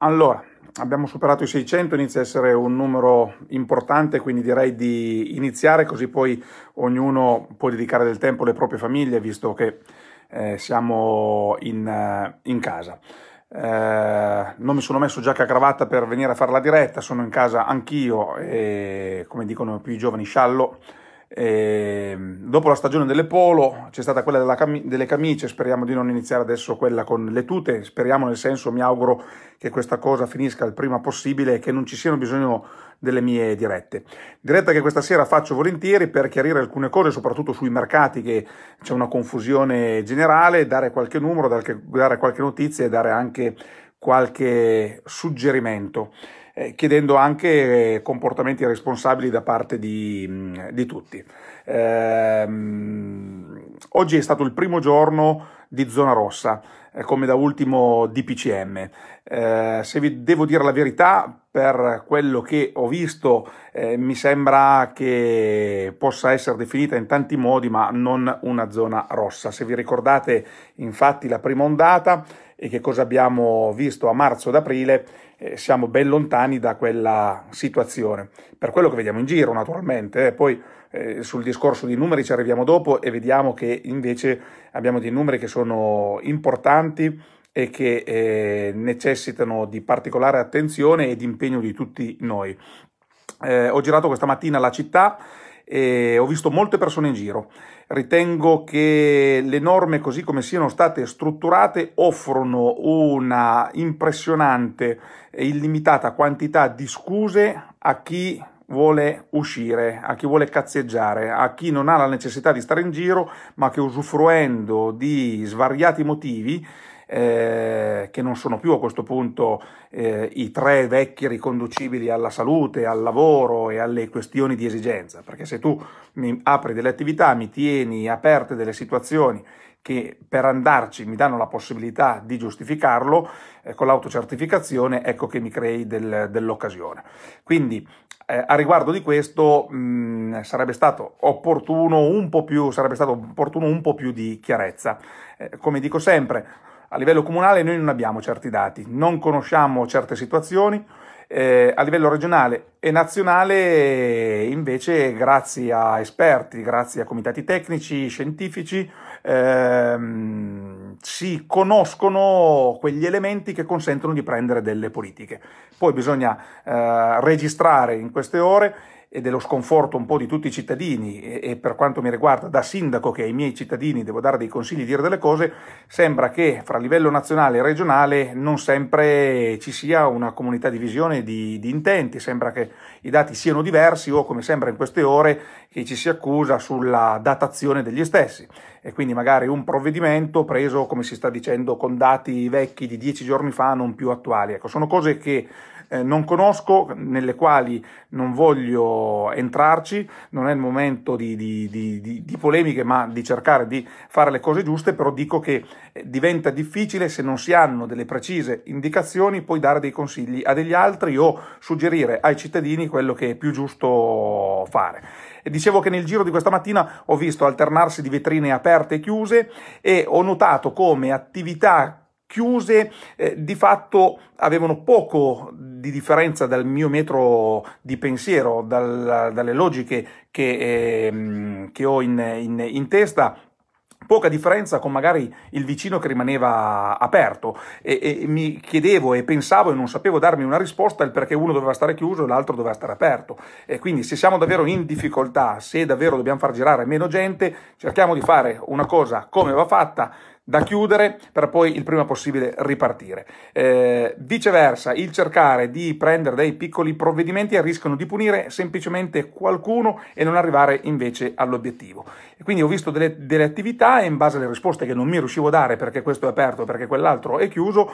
Allora, abbiamo superato i 600, inizia a essere un numero importante, quindi direi di iniziare così poi ognuno può dedicare del tempo alle proprie famiglie, visto che eh, siamo in, eh, in casa. Eh, non mi sono messo giacca e cravatta per venire a fare la diretta, sono in casa anch'io e come dicono più i giovani sciallo, e ehm, dopo la stagione delle polo c'è stata quella cam- delle camicie, speriamo di non iniziare adesso quella con le tute, speriamo nel senso, mi auguro che questa cosa finisca il prima possibile e che non ci siano bisogno delle mie dirette. Diretta che questa sera faccio volentieri per chiarire alcune cose, soprattutto sui mercati che c'è una confusione generale, dare qualche numero, dare qualche notizia e dare anche qualche suggerimento eh, chiedendo anche eh, comportamenti responsabili da parte di, mm, di tutti. Ehm, oggi è stato il primo giorno di zona rossa, eh, come da ultimo DPCM. Eh, se vi devo dire la verità, per quello che ho visto, eh, mi sembra che possa essere definita in tanti modi, ma non una zona rossa. Se vi ricordate, infatti, la prima ondata e che cosa abbiamo visto a marzo ed aprile, eh, siamo ben lontani da quella situazione. Per quello che vediamo in giro, naturalmente, eh, poi eh, sul discorso di numeri ci arriviamo dopo e vediamo che invece abbiamo dei numeri che sono importanti e che eh, necessitano di particolare attenzione e di impegno di tutti noi. Eh, ho girato questa mattina la città, ho visto molte persone in giro. Ritengo che le norme, così come siano state strutturate, offrono una impressionante e illimitata quantità di scuse a chi vuole uscire, a chi vuole cazzeggiare, a chi non ha la necessità di stare in giro, ma che usufruendo di svariati motivi eh, che non sono più a questo punto eh, i tre vecchi riconducibili alla salute, al lavoro e alle questioni di esigenza, perché se tu mi apri delle attività, mi tieni aperte delle situazioni che per andarci mi danno la possibilità di giustificarlo eh, con l'autocertificazione, ecco che mi crei del, dell'occasione. Quindi eh, a riguardo di questo mh, mm, sarebbe, stato opportuno un po più, sarebbe stato opportuno un po' più di chiarezza. Eh, come dico sempre, a livello comunale noi non abbiamo certi dati, non conosciamo certe situazioni, eh, a livello regionale e nazionale eh, invece grazie a esperti, grazie a comitati tecnici, scientifici, ehm, si conoscono quegli elementi che consentono di prendere delle politiche. Poi bisogna eh, registrare in queste ore e dello sconforto un po' di tutti i cittadini e, e, per quanto mi riguarda da sindaco che ai miei cittadini devo dare dei consigli, e dire delle cose, sembra che fra livello nazionale e regionale non sempre ci sia una comunità di visione di, di intenti, sembra che i dati siano diversi o come sembra in queste ore che ci si accusa sulla datazione degli stessi e quindi magari un provvedimento preso come si sta dicendo con dati vecchi di dieci giorni fa non più attuali. Ecco, sono cose che eh, non conosco, nelle quali non voglio entrarci, non è il momento di, di, di, di polemiche, ma di cercare di fare le cose giuste, però dico che eh, diventa difficile se non si hanno delle precise indicazioni poi dare dei consigli a degli altri o suggerire ai cittadini quello che è più giusto fare. E dicevo che nel giro di questa mattina ho visto alternarsi di vetrine aperte e chiuse e ho notato come attività chiuse, eh, di fatto avevano poco di differenza dal mio metro di pensiero, dal, dalle logiche che, eh, che ho in, in, in testa, poca differenza con magari il vicino che rimaneva aperto e, e, mi chiedevo e pensavo e non sapevo darmi una risposta il perché uno doveva stare chiuso e l'altro doveva stare aperto e quindi se siamo davvero in difficoltà se davvero dobbiamo far girare meno gente cerchiamo di fare una cosa come va fatta da chiudere per poi il prima possibile ripartire. Eh, viceversa, il cercare di prendere dei piccoli provvedimenti rischiano di punire semplicemente qualcuno e non arrivare invece all'obiettivo. quindi ho visto delle, delle attività e in base alle risposte che non mi riuscivo a dare perché questo è aperto, perché quell'altro è chiuso,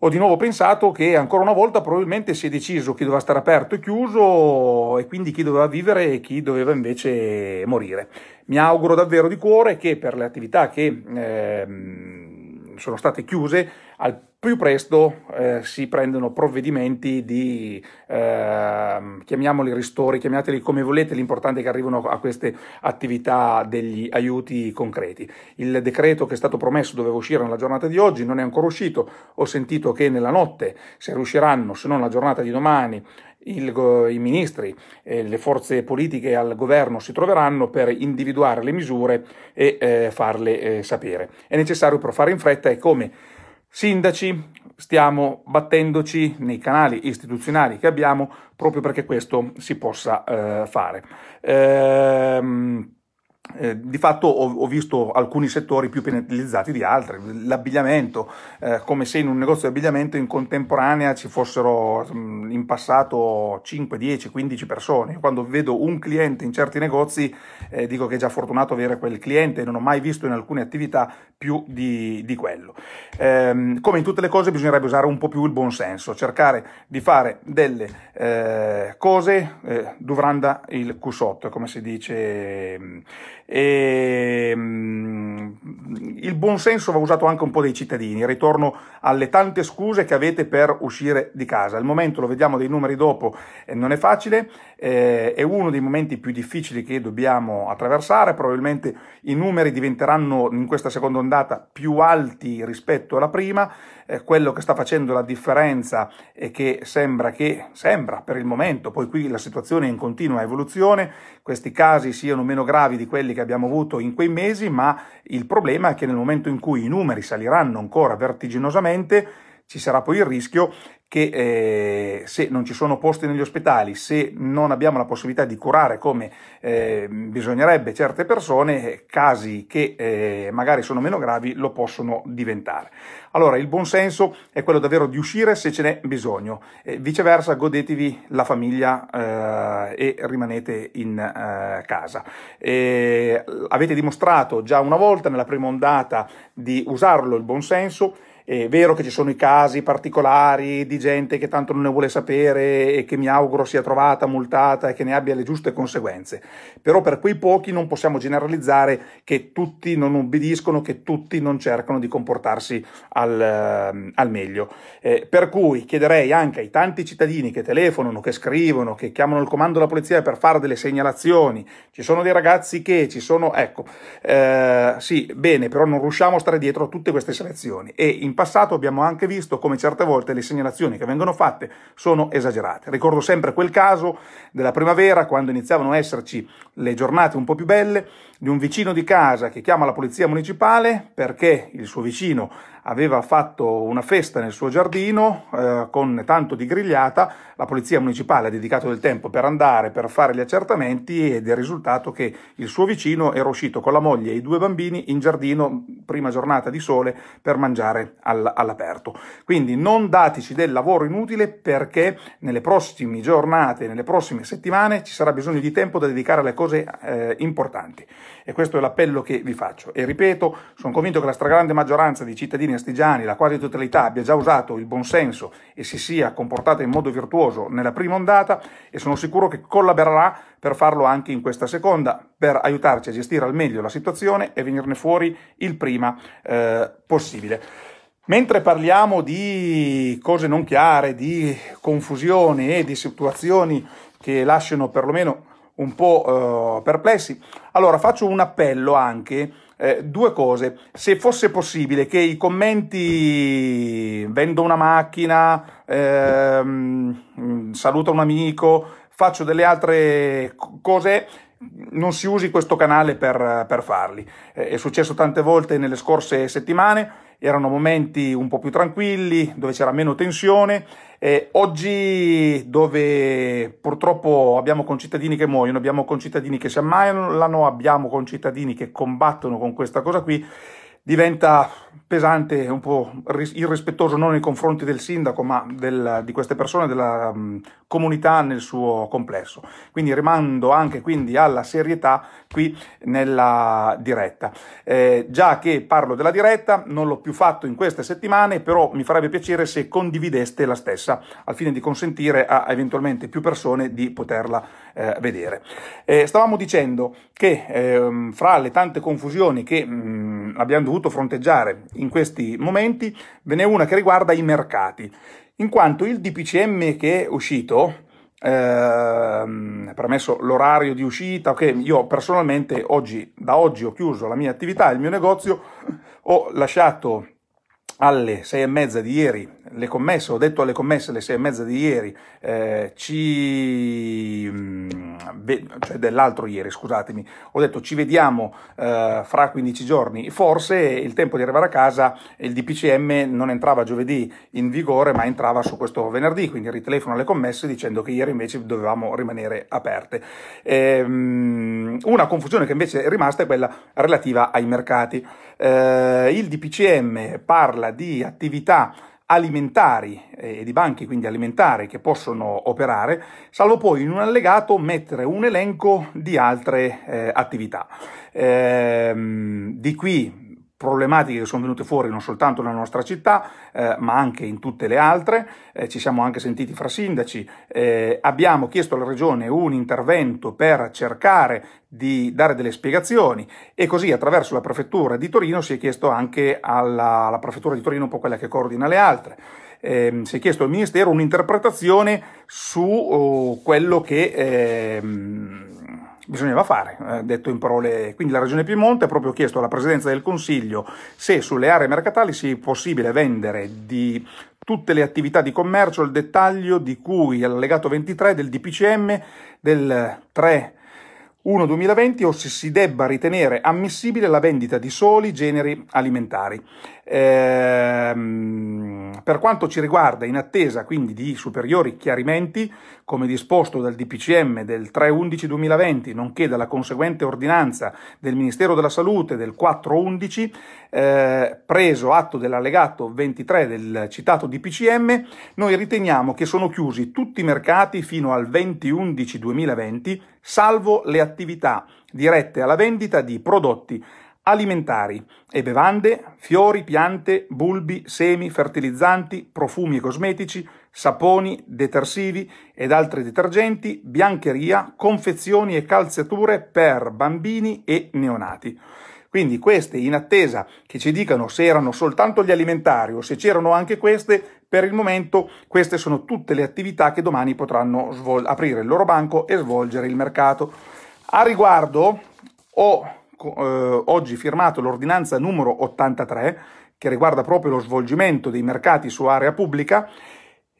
ho di nuovo pensato che ancora una volta probabilmente si è deciso chi doveva stare aperto e chiuso e quindi chi doveva vivere e chi doveva invece morire. Mi auguro davvero di cuore che per le attività che ehm, sono state chiuse al più presto eh, si prendono provvedimenti di, eh, chiamiamoli ristori, chiamateli come volete, l'importante è che arrivino a queste attività degli aiuti concreti. Il decreto che è stato promesso doveva uscire nella giornata di oggi, non è ancora uscito, ho sentito che nella notte, se riusciranno, se non la giornata di domani, il, i ministri e le forze politiche al governo si troveranno per individuare le misure e eh, farle eh, sapere. È necessario però fare in fretta e come Sindaci, stiamo battendoci nei canali istituzionali che abbiamo proprio perché questo si possa eh, fare. Ehm, eh, di fatto ho, ho, visto alcuni settori più penalizzati di altri, l'abbigliamento, eh, come se in un negozio di abbigliamento in contemporanea ci fossero mh, mm, in passato 5, 10, 15 persone. quando vedo un cliente in certi negozi eh, dico che è già fortunato avere quel cliente, e non ho mai visto in alcune attività più di, di quello. Ehm, come in tutte le cose bisognerebbe usare un po' più il buon senso, cercare di fare delle eh, cose eh, durante il cusotto, come si dice mm, e, ehm, mh, il buonsenso va usato anche un po' dai cittadini, ritorno alle tante scuse che avete per uscire di casa. Al momento, lo vediamo dei numeri dopo, eh, non è facile, eh, è uno dei momenti più difficili che dobbiamo attraversare, probabilmente i numeri diventeranno in questa seconda ondata più alti rispetto alla prima, quello che sta facendo la differenza e che sembra che, sembra per il momento, poi qui la situazione è in continua evoluzione, questi casi siano meno gravi di quelli che abbiamo avuto in quei mesi, ma il problema è che nel momento in cui i numeri saliranno ancora vertiginosamente, ci sarà poi il rischio che eh, se non ci sono posti negli ospedali, se non abbiamo la possibilità di curare come eh, bisognerebbe certe persone, eh, casi che eh, magari sono meno gravi lo possono diventare. Allora il buon senso è quello davvero di uscire se ce n'è bisogno, eh, viceversa godetevi la famiglia eh, e rimanete in casa. avete dimostrato già una volta nella prima ondata di usarlo il buon senso, è vero che ci sono i casi particolari di gente che tanto non ne vuole sapere e che mi auguro sia trovata, multata e che ne abbia le giuste conseguenze, però per quei pochi non possiamo generalizzare che tutti non obbediscono, che tutti non cercano di comportarsi al, ehm, al meglio. Eh, per cui chiederei anche ai tanti cittadini che telefonano, che scrivono, che chiamano il comando della polizia per fare delle segnalazioni, ci sono dei ragazzi che ci sono, ecco, eh, sì, bene, però non riusciamo a stare dietro a tutte queste selezioni e in passato abbiamo anche visto come certe volte le segnalazioni che vengono fatte sono esagerate. Ricordo sempre quel caso della primavera, quando iniziavano a esserci le giornate un po' più belle, di un vicino di casa che chiama la polizia municipale perché il suo vicino aveva fatto una festa nel suo giardino eh, con tanto di grigliata, la polizia municipale ha dedicato del tempo per andare, per fare gli accertamenti ed è risultato che il suo vicino era uscito con la moglie e i due bambini in giardino, prima giornata di sole, per mangiare all'aperto. Quindi non datici del lavoro inutile perché nelle prossime giornate, nelle prossime settimane ci sarà bisogno di tempo da dedicare alle cose eh, importanti. E questo è l'appello che vi faccio. E ripeto, sono convinto che la stragrande maggioranza di cittadini astigiani, la quasi totalità, abbia già usato il buonsenso e si sia comportata in modo virtuoso nella prima ondata e sono sicuro che collaborerà per farlo anche in questa seconda, per aiutarci a gestire al meglio la situazione e venirne fuori il prima eh, possibile. Mentre parliamo di cose non chiare, di confusione e di situazioni che lasciano perlomeno un po' eh, perplessi. Allora faccio un appello anche, eh, due cose, se fosse possibile che i commenti vendo una macchina, ehm, mm, saluto un amico, faccio delle altre cose, non si usi questo canale per, per farli. Eh, è successo tante volte nelle scorse settimane, erano momenti un po' più tranquilli, dove c'era meno tensione. Eh, oggi, dove purtroppo abbiamo concittadini che muoiono, abbiamo concittadini che si ammalano, abbiamo concittadini che combattono con questa cosa qui, diventa pesante e un po' irrispettoso non nei confronti del sindaco ma del, di queste persone, della um, comunità nel suo complesso. Quindi rimando anche quindi alla serietà qui nella diretta. Eh, già che parlo della diretta, non l'ho più fatto in queste settimane, però mi farebbe piacere se condivideste la stessa al fine di consentire a eventualmente più persone di poterla eh, vedere. Eh, stavamo dicendo che ehm, fra le tante confusioni che mh, mm, abbiamo dovuto fronteggiare in questi momenti, ve n'è una che riguarda i mercati, in quanto il DPCM che è uscito, ehm, permesso l'orario di uscita, ok, io personalmente oggi, da oggi ho chiuso la mia attività, il mio negozio, ho lasciato alle sei e mezza di ieri, le commesse, ho detto alle commesse alle sei e mezza di ieri, eh, ci, mm, cioè dell'altro ieri, scusatemi, ho detto ci vediamo eh, fra 15 giorni, forse il tempo di arrivare a casa, il DPCM non entrava giovedì in vigore, ma entrava su questo venerdì, quindi ritelefono alle commesse dicendo che ieri invece dovevamo rimanere aperte. Eh, una confusione che invece è rimasta è quella relativa ai mercati. Eh, il DPCM parla parla di attività alimentari eh, e di banche, quindi alimentari, che possono operare, salvo poi in un allegato mettere un elenco di altre eh, attività. Ehm, di qui problematiche che sono venute fuori non soltanto nella nostra città, eh, ma anche in tutte le altre, eh, ci siamo anche sentiti fra sindaci, eh, abbiamo chiesto alla Regione un intervento per cercare di dare delle spiegazioni e così attraverso la Prefettura di Torino si è chiesto anche alla, alla Prefettura di Torino, un po' quella che coordina le altre, eh, si è chiesto al Ministero un'interpretazione su oh, quello che... Ehm, bisognava fare, eh, detto in parole. Quindi la Regione Piemonte ha proprio chiesto alla Presidenza del Consiglio se sulle aree mercatali sia possibile vendere di tutte le attività di commercio il dettaglio di cui all'allegato 23 del DPCM del 3 1 2020 o se si debba ritenere ammissibile la vendita di soli generi alimentari. Ehm, per quanto ci riguarda, in attesa quindi di superiori chiarimenti, come disposto dal DPCM del 3-11-2020, nonché dalla conseguente ordinanza del Ministero della Salute del 4-11, eh, preso atto dell'allegato 23 del citato DPCM, noi riteniamo che sono chiusi tutti i mercati fino al 20-11-2020 salvo le attività dirette alla vendita di prodotti alimentari e bevande, fiori, piante, bulbi, semi, fertilizzanti, profumi e cosmetici, saponi, detersivi ed altri detergenti, biancheria, confezioni e calzature per bambini e neonati. Quindi queste, in attesa che ci dicano se erano soltanto gli alimentari o se c'erano anche queste, per il momento queste sono tutte le attività che domani potranno svol- aprire il loro banco e svolgere il mercato. A riguardo ho eh, oggi firmato l'ordinanza numero 83 che riguarda proprio lo svolgimento dei mercati su area pubblica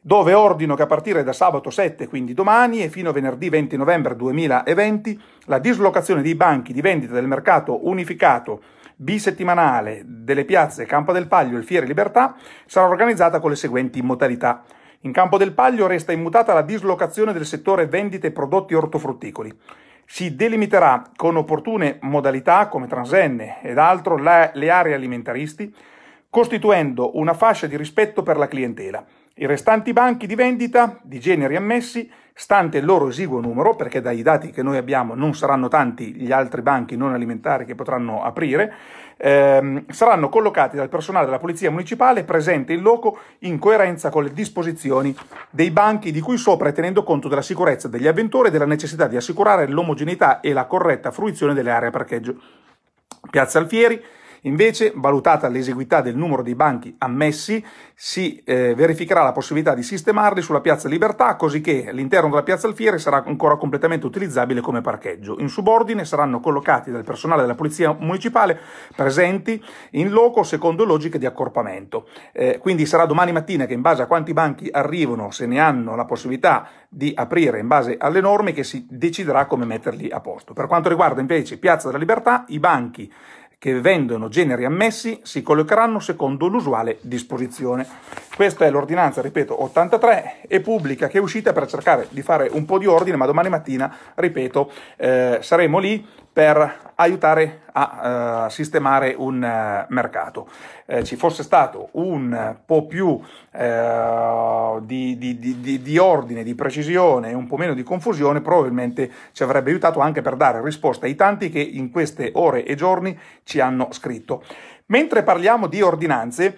dove ordino che a partire da sabato 7, quindi domani, e fino a venerdì 20 novembre 2020, la dislocazione dei banchi di vendita del mercato unificato bisettimanale delle piazze Campo del Paglio e Fiere Libertà sarà organizzata con le seguenti modalità. In Campo del Paglio resta immutata la dislocazione del settore vendite e prodotti ortofrutticoli. Si delimiterà con opportune modalità come transenne ed altro le aree alimentaristi, costituendo una fascia di rispetto per la clientela i restanti banchi di vendita di generi ammessi, stante il loro esiguo numero, perché dai dati che noi abbiamo non saranno tanti gli altri banchi non alimentari che potranno aprire, ehm, saranno collocati dal personale della Polizia Municipale presente in loco in coerenza con le disposizioni dei banchi di cui sopra e tenendo conto della sicurezza degli avventori e della necessità di assicurare l'omogeneità e la corretta fruizione delle aree a parcheggio. Piazza Alfieri, Invece, valutata l'eseguità del numero dei banchi ammessi, si eh, verificherà la possibilità di sistemarli sulla Piazza Libertà, così che l'interno della Piazza Alfiere sarà ancora completamente utilizzabile come parcheggio. In subordine saranno collocati dal personale della Polizia Municipale presenti in loco secondo logiche di accorpamento. Eh, quindi sarà domani mattina che in base a quanti banchi arrivano, se ne hanno la possibilità di aprire in base alle norme, che si deciderà come metterli a posto. Per quanto riguarda invece Piazza della Libertà, i banchi che vendono generi ammessi si collocheranno secondo l'usuale disposizione. Questa è l'ordinanza, ripeto, 83 e pubblica che è uscita per cercare di fare un po' di ordine, ma domani mattina, ripeto, eh, saremo lì per aiutare a uh, sistemare un uh, mercato. Eh, ci fosse stato un po' più uh, di, di, di, di, ordine, di precisione e un po' meno di confusione, probabilmente ci avrebbe aiutato anche per dare risposta ai tanti che in queste ore e giorni ci hanno scritto. Mentre parliamo di ordinanze,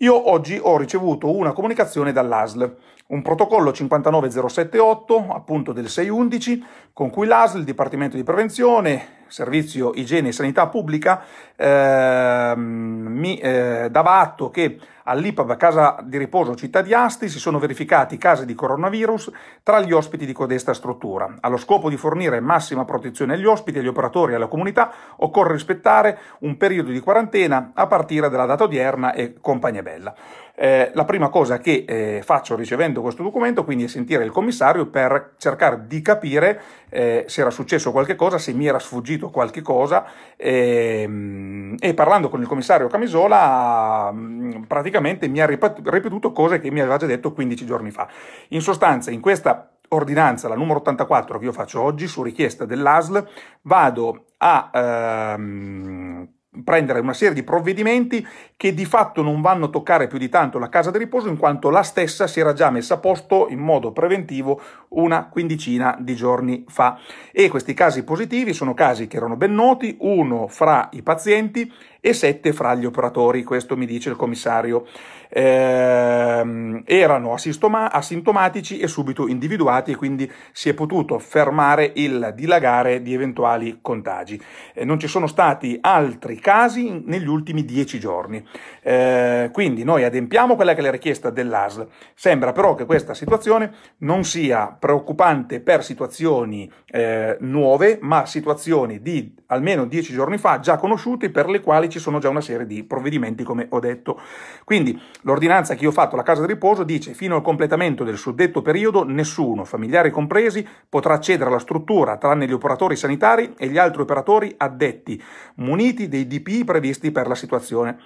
io oggi ho ricevuto una comunicazione dall'ASL, un protocollo 59078, appunto del 611, con cui l'ASL, il Dipartimento di Prevenzione, Servizio Igiene e Sanità Pubblica, eh, mi eh, dava atto che all'IPAV Casa di Riposo Città di Asti si sono verificati casi di coronavirus tra gli ospiti di codesta struttura. Allo scopo di fornire massima protezione agli ospiti, agli operatori e alla comunità, occorre rispettare un periodo di quarantena a partire dalla data odierna e compagnia bella. Eh, la prima cosa che eh, faccio ricevendo questo documento quindi è sentire il commissario per cercare di capire eh, se era successo qualcosa, se mi era sfuggito uscito qualche cosa e, ehm, e parlando con il commissario Camisola mm, praticamente mi ha ripetuto cose che mi aveva già detto 15 giorni fa. In sostanza, in questa ordinanza, la numero 84 che io faccio oggi su richiesta dell'ASL, vado a ehm, prendere una serie di provvedimenti che di fatto non vanno a toccare più di tanto la casa di riposo in quanto la stessa si era già messa a posto in modo preventivo una quindicina di giorni fa. E questi casi positivi sono casi che erano ben noti, uno fra i pazienti e 7 fra gli operatori, questo mi dice il commissario. Eh, erano asintomatici e subito individuati e quindi si è potuto fermare il dilagare di eventuali contagi. Eh, non ci sono stati altri casi negli ultimi 10 giorni. Eh, quindi noi adempiamo quella che è la richiesta dell'ASL. Sembra però che questa situazione non sia preoccupante per situazioni eh, nuove, ma situazioni di almeno dieci giorni fa già conosciuti per le quali ci sono già una serie di provvedimenti come ho detto. Quindi l'ordinanza che io ho fatto alla casa di riposo dice fino al completamento del suddetto periodo nessuno, familiari compresi, potrà accedere alla struttura tranne gli operatori sanitari e gli altri operatori addetti, muniti dei DPI previsti per la situazione.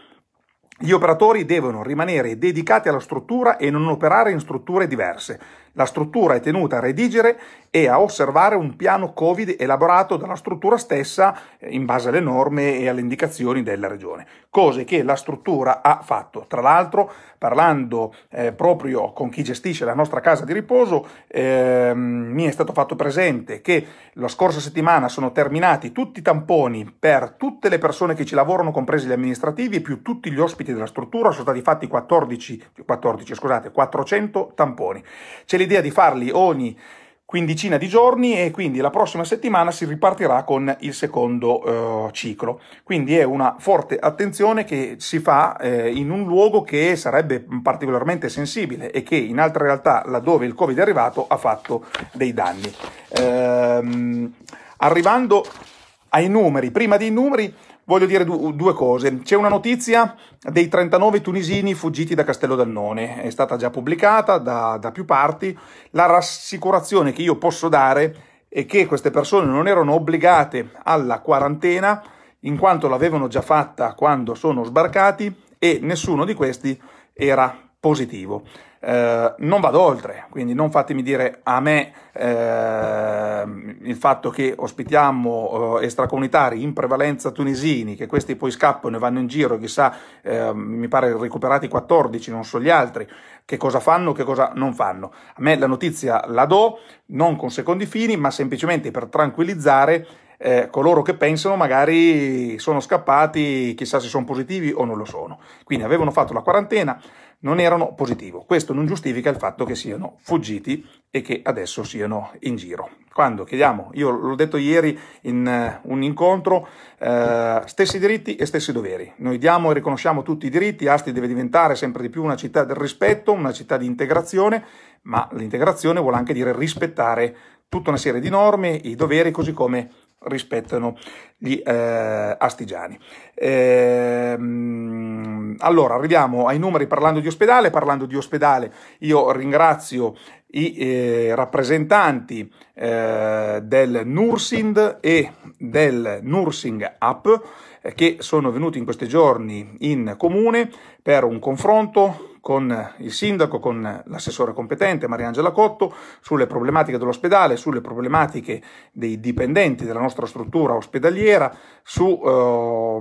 Gli operatori devono rimanere dedicati alla struttura e non operare in strutture diverse. La struttura è tenuta a redigere e a osservare un piano Covid elaborato dalla struttura stessa eh, in base alle norme e alle indicazioni della regione, cose che la struttura ha fatto. Tra l'altro, parlando eh, proprio con chi gestisce la nostra casa di riposo, eh, mi è stato fatto presente che la scorsa settimana sono terminati tutti i tamponi per tutte le persone che ci lavorano, compresi gli amministrativi, più tutti gli ospiti della struttura, sono stati fatti 14, 14 scusate, 400 tamponi. Ce l'idea di farli ogni quindicina di giorni e quindi la prossima settimana si ripartirà con il secondo eh, ciclo. Quindi è una forte attenzione che si fa eh, in un luogo che sarebbe particolarmente sensibile e che in altre realtà, laddove il Covid è arrivato, ha fatto dei danni. Ehm, arrivando ai numeri, prima dei numeri voglio dire du- due cose. C'è una notizia dei 39 tunisini fuggiti da Castello Dannone, è stata già pubblicata da, da più parti. La rassicurazione che io posso dare è che queste persone non erano obbligate alla quarantena in quanto l'avevano già fatta quando sono sbarcati e nessuno di questi era positivo. Eh, non vado oltre, quindi non fatemi dire a me eh, il fatto che ospitiamo eh, extracomunitari in prevalenza tunisini, che questi poi scappano e vanno in giro, chissà, eh, mi pare recuperati 14, non so gli altri, che cosa fanno, che cosa non fanno. A me la notizia la do, non con secondi fini, ma semplicemente per tranquillizzare eh, coloro che pensano magari sono scappati, chissà se sono positivi o non lo sono. Quindi avevano fatto la quarantena, non erano positivo. Questo non giustifica il fatto che siano fuggiti e che adesso siano in giro. Quando chiediamo, io l'ho detto ieri in eh, un incontro, uh, stessi diritti e stessi doveri. Noi diamo e riconosciamo tutti i diritti, Asti deve diventare sempre di più una città del rispetto, una città di integrazione, ma l'integrazione vuole anche dire rispettare tutta una serie di norme, i doveri, così come rispettano gli eh, astigiani. Ehm, allora, arriviamo ai numeri parlando di ospedale. Parlando di ospedale, io ringrazio i eh, rappresentanti eh, del Nursing e del Nursing App eh, che sono venuti in questi giorni in comune per un confronto con il sindaco, con l'assessore competente Mariangela Cotto sulle problematiche dell'ospedale, sulle problematiche dei dipendenti della nostra struttura ospedaliera, sui eh,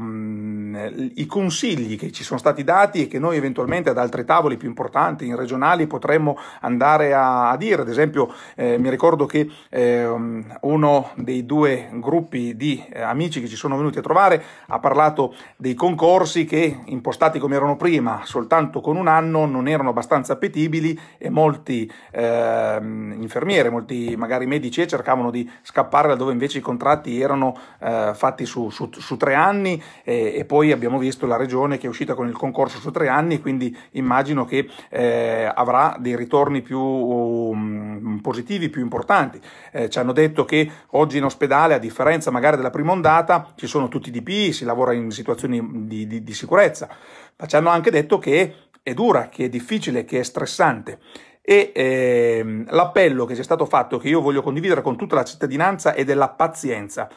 consigli che ci sono stati dati e che noi eventualmente ad altri tavoli più importanti, in regionali, potremmo andare a, a dire. Ad esempio eh, mi ricordo che eh, uno dei due gruppi di eh, amici che ci sono venuti a trovare ha parlato dei concorsi che impostati come erano prima, soltanto con un anno, anno non erano abbastanza appetibili e molti eh, infermieri, molti magari medici cercavano di scappare da dove invece i contratti erano eh, fatti su, su, su, tre anni e, e, poi abbiamo visto la regione che è uscita con il concorso su tre anni, quindi immagino che eh, avrà dei ritorni più um, positivi, più importanti. Eh, ci hanno detto che oggi in ospedale, a differenza magari della prima ondata, ci sono tutti i DPI, si lavora in situazioni di, di, di sicurezza, ma ci hanno anche detto che è dura, che è difficile, che è stressante e ehm, l'appello che ci è stato fatto, che io voglio condividere con tutta la cittadinanza, è della pazienza.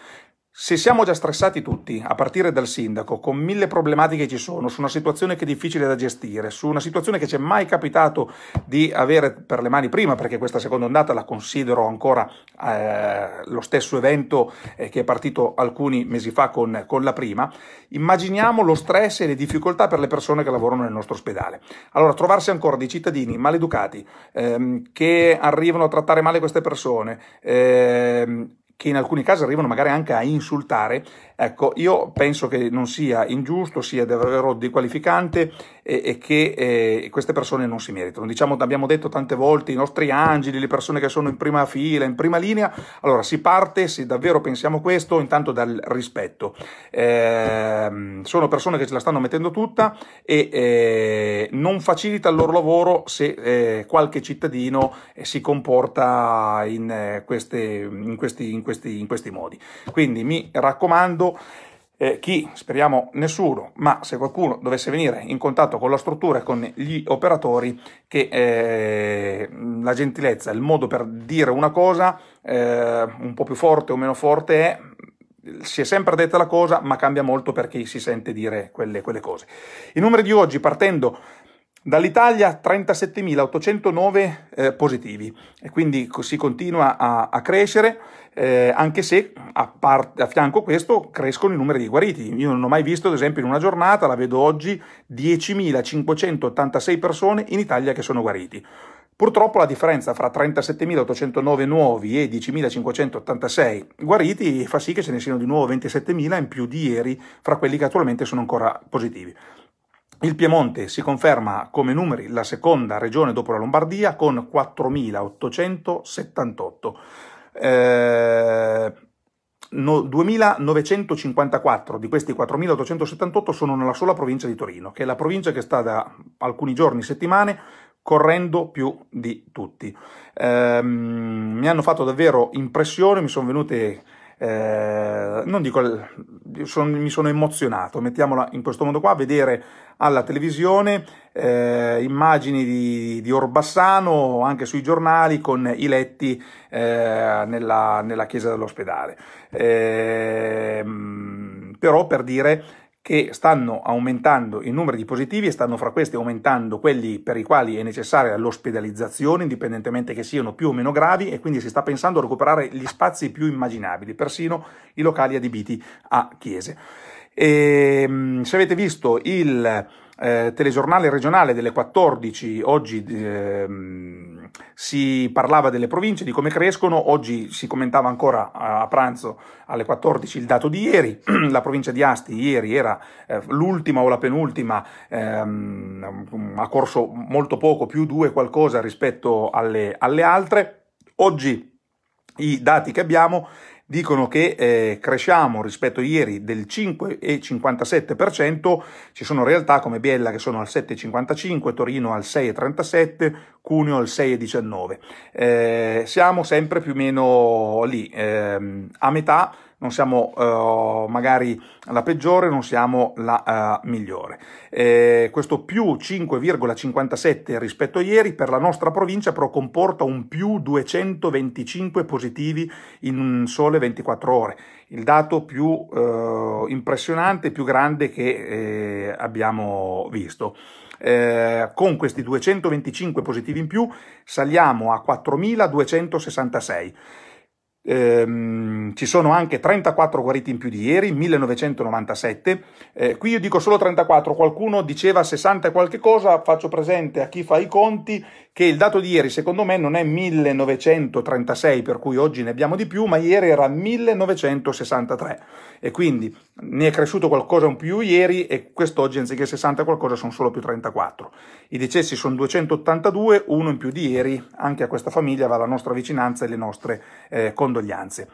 Se siamo già stressati tutti, a partire dal sindaco, con mille problematiche che ci sono, su una situazione che è difficile da gestire, su una situazione che ci è mai capitato di avere per le mani prima, perché questa seconda ondata la considero ancora eh, lo stesso evento eh, che è partito alcuni mesi fa con, con la prima, immaginiamo lo stress e le difficoltà per le persone che lavorano nel nostro ospedale. Allora, trovarsi ancora dei cittadini maleducati ehm, che arrivano a trattare male queste persone, ehm, che in alcuni casi arrivano magari anche a insultare, ecco, io penso che non sia ingiusto, sia davvero dequalificante e, e che eh, queste persone non si meritano. Diciamo, abbiamo detto tante volte, i nostri angeli, le persone che sono in prima fila, in prima linea, allora si parte, se davvero pensiamo questo, intanto dal rispetto. Eh, sono persone che ce la stanno mettendo tutta e eh, non facilita il loro lavoro se eh, qualche cittadino eh, si comporta in, eh, queste, in questi in questi, in questi modi. Quindi mi raccomando, eh, chi, speriamo nessuno, ma se qualcuno dovesse venire in contatto con la struttura e con gli operatori, che eh, la gentilezza, il modo per dire una cosa, eh, un po' più forte o meno forte, è si è sempre detta la cosa, ma cambia molto per chi si sente dire quelle, quelle cose. I numeri di oggi, partendo Dall'Italia 37.809 eh, positivi e quindi si continua a, a crescere eh, anche se a, part- a fianco a questo crescono i numeri di guariti. Io non ho mai visto ad esempio in una giornata, la vedo oggi, 10.586 persone in Italia che sono guariti. Purtroppo la differenza fra 37.809 nuovi e 10.586 guariti fa sì che ce ne siano di nuovo 27.000 in più di ieri fra quelli che attualmente sono ancora positivi. Il Piemonte si conferma come numeri la seconda regione dopo la Lombardia con 4.878. Eh, no, 2.954 di questi 4.878 sono nella sola provincia di Torino, che è la provincia che sta da alcuni giorni, settimane, correndo più di tutti. Eh, mi hanno fatto davvero impressione, mi sono venute... Eh, non dico son, mi sono emozionato, mettiamola in questo modo qua, vedere alla televisione eh, immagini di, di, Orbassano anche sui giornali con i letti eh, nella, nella, chiesa dell'ospedale. Eh, però per dire che stanno aumentando il numero di positivi e stanno fra questi aumentando quelli per i quali è necessaria l'ospedalizzazione, indipendentemente che siano più o meno gravi, e quindi si sta pensando a recuperare gli spazi più immaginabili, persino i locali adibiti a chiese. E, ehm, se avete visto il eh, telegiornale regionale delle 14, oggi ehm, si parlava delle province, di come crescono, oggi si commentava ancora a pranzo alle 14 il dato di ieri, la provincia di Asti ieri era eh, l'ultima o la penultima, ehm, ha corso molto poco, più due qualcosa rispetto alle, alle altre, oggi i dati che abbiamo dicono che eh, cresciamo rispetto a ieri del 5,57%, ci sono realtà come Biella che sono al 7,55%, Torino al 6,37%, Cuneo al 6,19%. Eh, siamo sempre più o meno lì, eh, a metà non siamo uh, magari la peggiore, non siamo la uh, migliore. Eh, questo più 5,57 rispetto a ieri per la nostra provincia però comporta un più 225 positivi in sole 24 ore, il dato più uh, impressionante, più grande che eh, abbiamo visto. Eh, con questi 225 positivi in più saliamo a 4.266. Ehm, ci sono anche 34 guariti in più di ieri, 1997. Eh, qui io dico solo 34, qualcuno diceva 60 e qualche cosa, faccio presente a chi fa i conti che il dato di ieri secondo me non è 1936, per cui oggi ne abbiamo di più, ma ieri era 1963 e quindi ne è cresciuto qualcosa in più ieri e quest'oggi anziché 60 e qualcosa sono solo più 34. I decessi sono 282, uno in più di ieri, anche a questa famiglia va la nostra vicinanza e le nostre eh, condolenze condoglianze.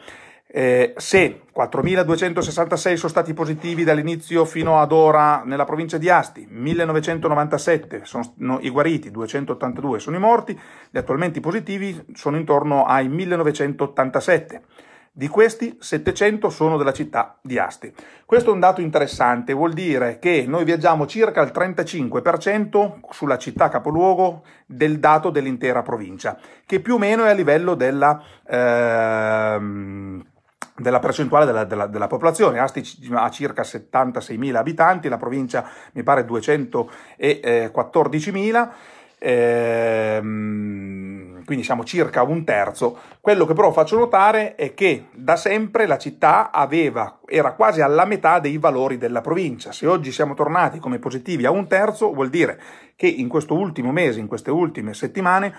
Eh, se 4.266 sono stati positivi dall'inizio fino ad ora nella provincia di Asti, 1.997 sono i guariti, 282 sono i morti, gli attualmente positivi sono intorno ai 1.987. Di questi 700 sono della città di Asti. Questo è un dato interessante, vuol dire che noi viaggiamo circa il 35% sulla città capoluogo del dato dell'intera provincia, che più o meno è a livello della... Ehm, della percentuale della, della, della, popolazione. Asti ha circa 76.000 abitanti, la provincia mi pare 214.000. Eh, ehm, quindi siamo circa un terzo. Quello che però faccio notare è che da sempre la città aveva, era quasi alla metà dei valori della provincia. Se oggi siamo tornati come positivi a un terzo, vuol dire che in questo ultimo mese, in queste ultime settimane,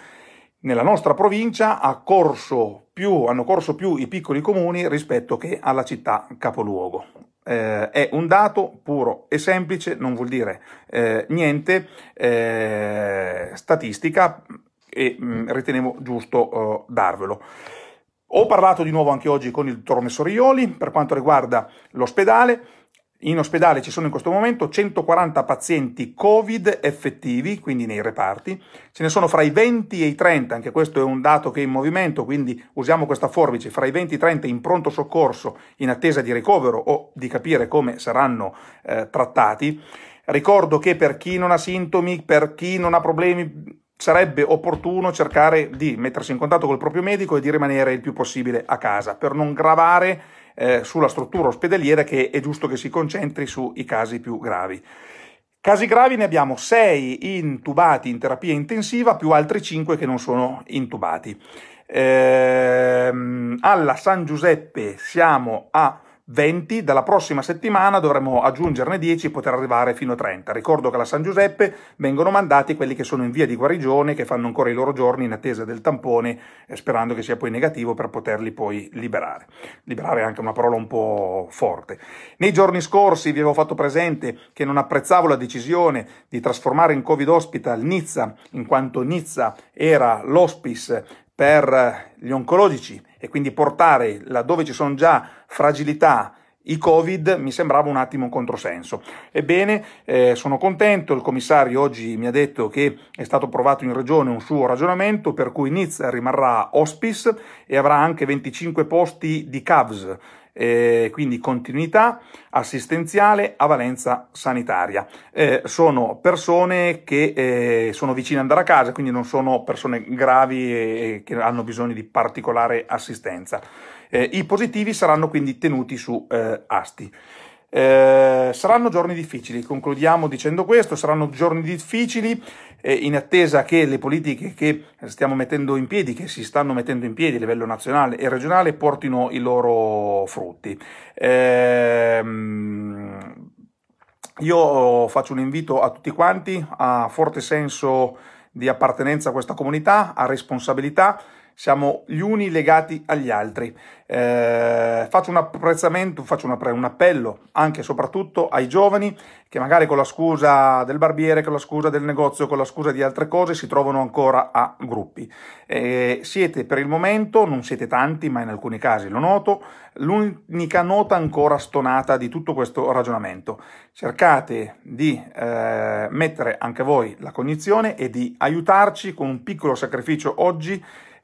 nella nostra provincia corso più, hanno corso più i piccoli comuni rispetto che alla città capoluogo. Eh, è un dato puro e semplice, non vuol dire eh, niente, eh, statistica e mh, mm, ritenevo giusto uh, darvelo. Ho parlato di nuovo anche oggi con il dottor Messorioli per quanto riguarda l'ospedale. In ospedale ci sono in questo momento 140 pazienti Covid effettivi, quindi nei reparti. Ce ne sono fra i 20 e i 30, anche questo è un dato che è in movimento, quindi usiamo questa forbice, fra i 20 e i 30 in pronto soccorso in attesa di ricovero o di capire come saranno eh, trattati. Ricordo che per chi non ha sintomi, per chi non ha problemi sarebbe opportuno cercare di mettersi in contatto col proprio medico e di rimanere il più possibile a casa per non gravare eh, sulla struttura ospedaliera che è giusto che si concentri sui casi più gravi. Casi gravi ne abbiamo 6 intubati in terapia intensiva più altri 5 che non sono intubati. Ehm, alla San Giuseppe siamo a 20, dalla prossima settimana dovremo aggiungerne 10 e poter arrivare fino a 30. Ricordo che alla San Giuseppe vengono mandati quelli che sono in via di guarigione, che fanno ancora i loro giorni in attesa del tampone, eh, sperando che sia poi negativo per poterli poi liberare. Liberare è anche una parola un po' forte. Nei giorni scorsi vi avevo fatto presente che non apprezzavo la decisione di trasformare in Covid Hospital Nizza, in quanto Nizza era l'hospice per eh, gli oncologici e quindi portare laddove ci sono già fragilità i Covid mi sembrava un attimo un controsenso. Ebbene, eh, sono contento, il commissario oggi mi ha detto che è stato provato in regione un suo ragionamento per cui Nizza rimarrà hospice e avrà anche 25 posti di CAVS, eh, quindi continuità assistenziale a valenza sanitaria. Eh, sono persone che eh, sono vicine ad andare a casa, quindi non sono persone gravi e, che hanno bisogno di particolare assistenza. Eh, I positivi saranno quindi tenuti su eh, asti. Eh, saranno giorni difficili, concludiamo dicendo questo, saranno giorni difficili eh, in attesa che le politiche che stiamo mettendo in piedi, che si stanno mettendo in piedi a livello nazionale e regionale, portino i loro frutti. Ehm, io faccio un invito a tutti quanti a forte senso di appartenenza a questa comunità, a responsabilità siamo gli uni legati agli altri. Eh, faccio un apprezzamento, faccio un appello anche e soprattutto ai giovani che magari con la scusa del barbiere, con la scusa del negozio, con la scusa di altre cose si trovano ancora a gruppi. Eh, siete per il momento, non siete tanti, ma in alcuni casi lo noto, l'unica nota ancora stonata di tutto questo ragionamento. Cercate di eh, mettere anche voi la cognizione e di aiutarci con un piccolo sacrificio oggi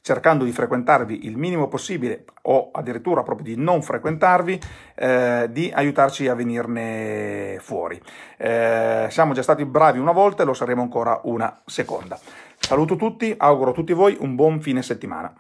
cercando di frequentarvi il minimo possibile o addirittura proprio di non frequentarvi, eh, di aiutarci a venirne fuori. Eh, siamo già stati bravi una volta e lo saremo ancora una seconda. Saluto tutti, auguro a tutti voi un buon fine settimana.